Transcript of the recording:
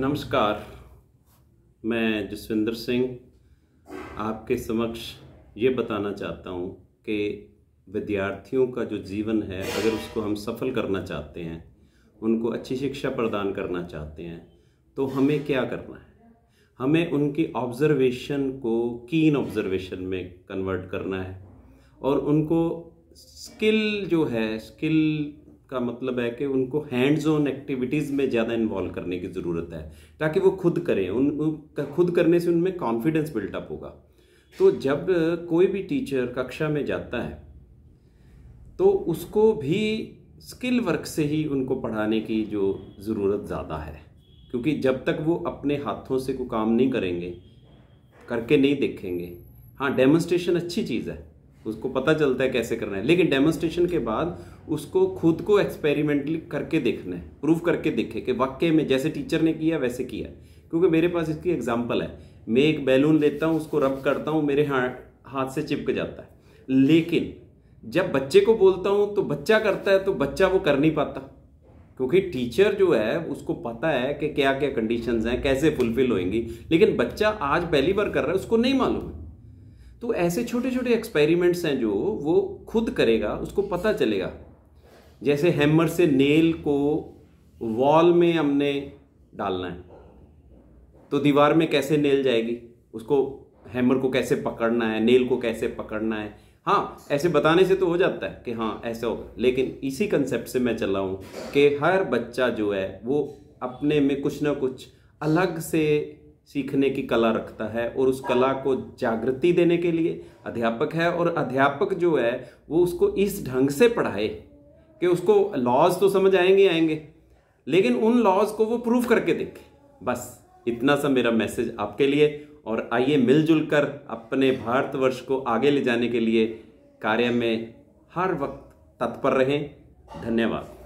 नमस्कार मैं जसविंदर सिंह आपके समक्ष ये बताना चाहता हूँ कि विद्यार्थियों का जो जीवन है अगर उसको हम सफल करना चाहते हैं उनको अच्छी शिक्षा प्रदान करना चाहते हैं तो हमें क्या करना है हमें उनकी ऑब्ज़र्वेशन को कीन ऑब्ज़र्वेशन में कन्वर्ट करना है और उनको स्किल जो है स्किल का मतलब है कि उनको हैंड्स ऑन एक्टिविटीज़ में ज़्यादा इन्वॉल्व करने की ज़रूरत है ताकि वो खुद करें उन, उन खुद करने से उनमें कॉन्फिडेंस बिल्टअप होगा तो जब कोई भी टीचर कक्षा में जाता है तो उसको भी स्किल वर्क से ही उनको पढ़ाने की जो ज़रूरत ज़्यादा है क्योंकि जब तक वो अपने हाथों से कोई काम नहीं करेंगे करके नहीं देखेंगे हाँ डेमोन्स्ट्रेशन अच्छी चीज़ है उसको पता चलता है कैसे करना है लेकिन डेमोस्ट्रेशन के बाद उसको खुद को एक्सपेरिमेंटली करके देखना है प्रूव करके देखे कि वाक्य में जैसे टीचर ने किया वैसे किया क्योंकि मेरे पास इसकी एग्जाम्पल है मैं एक बैलून लेता हूँ उसको रब करता हूँ मेरे हाँ हाथ से चिपक जाता है लेकिन जब बच्चे को बोलता हूँ तो बच्चा करता है तो बच्चा वो कर नहीं पाता क्योंकि टीचर जो है उसको पता है कि क्या क्या कंडीशंस हैं कैसे फुलफिल होएंगी लेकिन बच्चा आज पहली बार कर रहा है उसको नहीं मालूम है तो ऐसे छोटे छोटे एक्सपेरिमेंट्स हैं जो वो खुद करेगा उसको पता चलेगा जैसे हैमर से नेल को वॉल में हमने डालना है तो दीवार में कैसे नेल जाएगी उसको हैमर को कैसे पकड़ना है नेल को कैसे पकड़ना है हाँ ऐसे बताने से तो हो जाता है कि हाँ ऐसे होगा लेकिन इसी कंसेप्ट से मैं चल रहा हूँ कि हर बच्चा जो है वो अपने में कुछ ना कुछ अलग से सीखने की कला रखता है और उस कला को जागृति देने के लिए अध्यापक है और अध्यापक जो है वो उसको इस ढंग से पढ़ाए कि उसको लॉज तो समझ आएंगे आएंगे लेकिन उन लॉज को वो प्रूव करके देखे बस इतना सा मेरा मैसेज आपके लिए और आइए मिलजुल कर अपने भारतवर्ष को आगे ले जाने के लिए कार्य में हर वक्त तत्पर रहें धन्यवाद